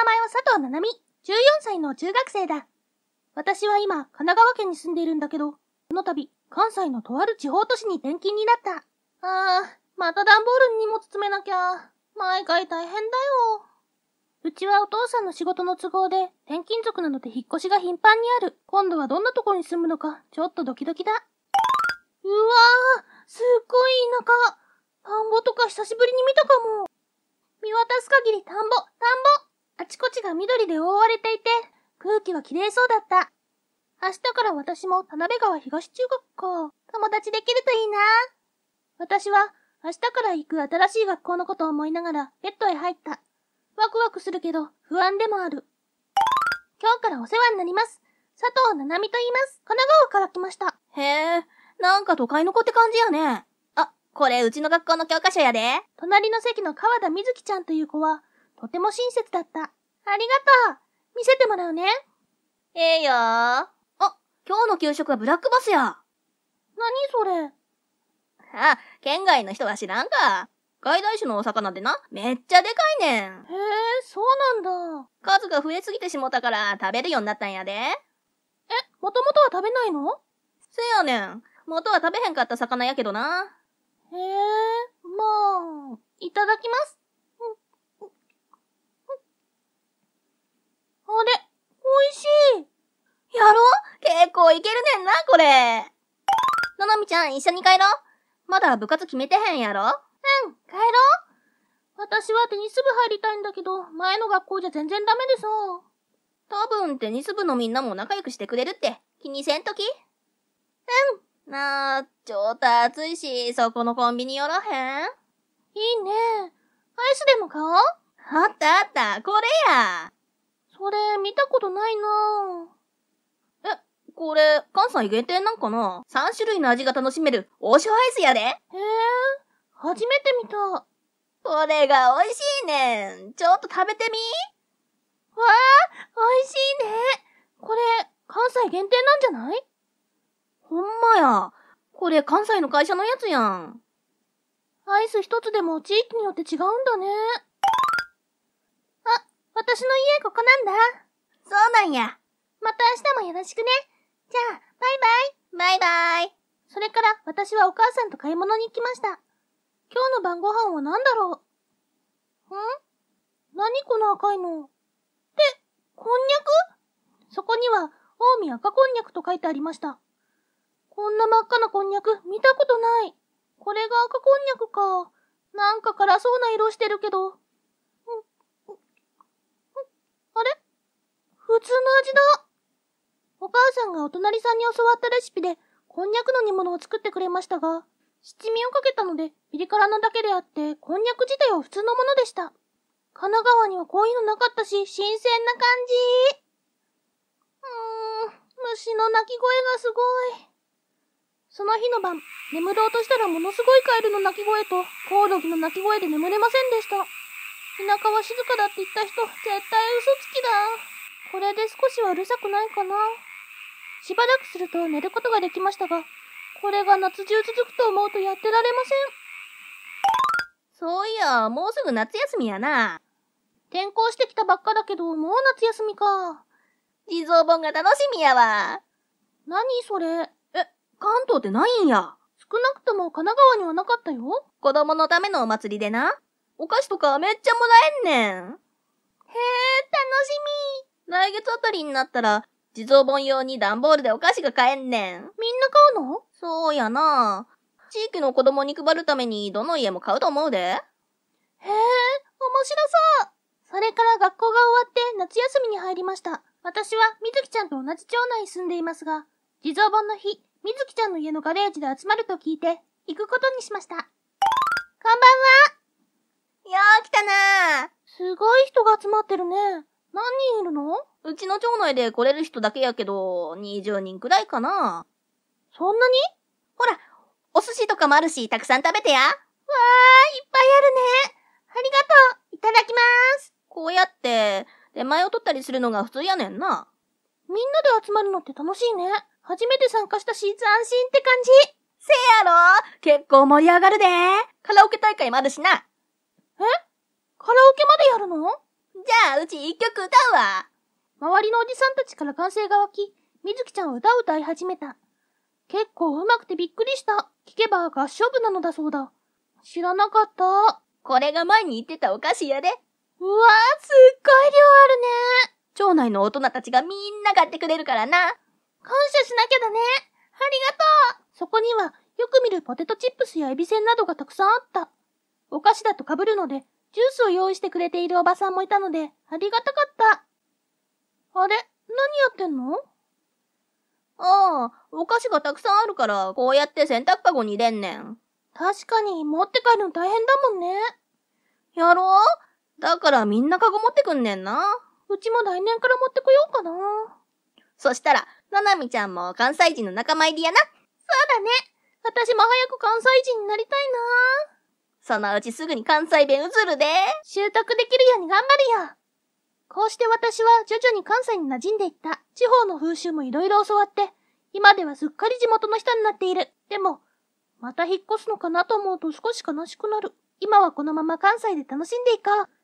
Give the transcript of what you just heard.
名前は佐藤七海、14歳の中学生だ。私は今、神奈川県に住んでいるんだけど、この度、関西のとある地方都市に転勤になった。ああ、また段ボールに荷物詰めなきゃ。毎回大変だよ。うちはお父さんの仕事の都合で、転勤族なので引っ越しが頻繁にある。今度はどんなとこに住むのか、ちょっとドキドキだ。うわー、すっごい田舎。田んぼとか久しぶりに見たかも。見渡す限り田んぼ、田んぼちこちが緑で覆われていて、空気は綺麗そうだった。明日から私も田辺川東中学校、友達できるといいな。私は明日から行く新しい学校のことを思いながらベッドへ入った。ワクワクするけど不安でもある。今日からお世話になります。佐藤七海と言います。神奈川から来ました。へえ、なんか都会の子って感じやね。あ、これうちの学校の教科書やで。隣の席の川田瑞希ちゃんという子は、とても親切だった。ありがとう。見せてもらうね。ええよあ、今日の給食はブラックバスや。何それ。あ、県外の人は知らんか。外来種のお魚でな、めっちゃでかいねん。へえ、そうなんだ。数が増えすぎてしもたから食べるようになったんやで。え、もともとは食べないのせやねん。元は食べへんかった魚やけどな。へえ、まあ、いただきます。構いけるねんな、これ。ののみちゃん、一緒に帰ろう。まだ部活決めてへんやろうん、帰ろう。私はテニス部入りたいんだけど、前の学校じゃ全然ダメでさ。多分テニス部のみんなも仲良くしてくれるって気にせんときうん。なあ、ちょっと暑いし、そこのコンビニ寄らへんいいね。アイスでも買おうあったあった、これや。それ見たことないなぁ。これ、関西限定なんかな ?3 種類の味が楽しめる、王将アイスやで。へえ、初めて見た。これが美味しいねん。ちょっと食べてみわあ、美味しいね。これ、関西限定なんじゃないほんまや。これ関西の会社のやつやん。アイス一つでも地域によって違うんだね。あ、私の家ここなんだ。そうなんや。また明日もよろしくね。じゃあ、バイバイバイバイそれから私はお母さんと買い物に行きました。今日の晩ご飯は何だろうん何この赤いのて、こんにゃくそこには、大見赤こんにゃくと書いてありました。こんな真っ赤なこんにゃく見たことない。これが赤こんにゃくか。なんか辛そうな色してるけど。んんんあれ普通の味だ。お母さんがお隣さんに教わったレシピで、こんにゃくの煮物を作ってくれましたが、七味をかけたので、ピリ辛なだけであって、こんにゃく自体は普通のものでした。神奈川にはこういうのなかったし、新鮮な感じ。うーん、虫の鳴き声がすごい。その日の晩、眠ろうとしたらものすごいカエルの鳴き声と、コオロギの鳴き声で眠れませんでした。田舎は静かだって言った人、絶対嘘つきだ。これで少しはうるさくないかな。しばらくすると寝ることができましたが、これが夏中続くと思うとやってられません。そういや、もうすぐ夏休みやな。転校してきたばっかだけど、もう夏休みか。地蔵本が楽しみやわ。何それ。え、関東ってないんや。少なくとも神奈川にはなかったよ。子供のためのお祭りでな。お菓子とかめっちゃもらえんねん。へえ、楽しみ。来月あたりになったら、地蔵本用に段ボールでお菓子が買えんねん。みんな買うのそうやな。地域の子供に配るためにどの家も買うと思うで。へえ、面白そうそれから学校が終わって夏休みに入りました。私は水木ちゃんと同じ町内に住んでいますが、地蔵本の日、水木ちゃんの家のガレージで集まると聞いて、行くことにしました。こんばんはよう来たなすごい人が集まってるね。何うちの町内で来れる人だけやけど、20人くらいかな。そんなにほら、お寿司とかもあるし、たくさん食べてや。わー、いっぱいあるね。ありがとう。いただきまーす。こうやって、出前を取ったりするのが普通やねんな。みんなで集まるのって楽しいね。初めて参加したし、斬新って感じ。せやろ結構盛り上がるで。カラオケ大会もあるしな。えカラオケまでやるのじゃあ、うち一曲歌うわ。周りのおじさんたちから歓声が湧き、みずきちゃんは歌を歌い始めた。結構上手くてびっくりした。聞けば合唱部なのだそうだ。知らなかった。これが前に言ってたお菓子屋で。うわぁ、すっごい量あるね。町内の大人たちがみんな買ってくれるからな。感謝しなきゃだね。ありがとう。そこには、よく見るポテトチップスやエビせんなどがたくさんあった。お菓子だと被るので、ジュースを用意してくれているおばさんもいたので、ありがたかった。ってんのああ、お菓子がたくさんあるから、こうやって洗濯箱に入れんねん。確かに、持って帰るの大変だもんね。やろうだからみんなカゴ持ってくんねんな。うちも来年から持ってこようかな。そしたら、ななみちゃんも関西人の仲間入りやな。そうだね。私も早く関西人になりたいな。そのうちすぐに関西弁ずるで。習得できるように頑張るよ。こうして私は徐々に関西に馴染んでいった。地方の風習もいろいろ教わって、今ではすっかり地元の人になっている。でも、また引っ越すのかなと思うと少し悲しくなる。今はこのまま関西で楽しんでいこう。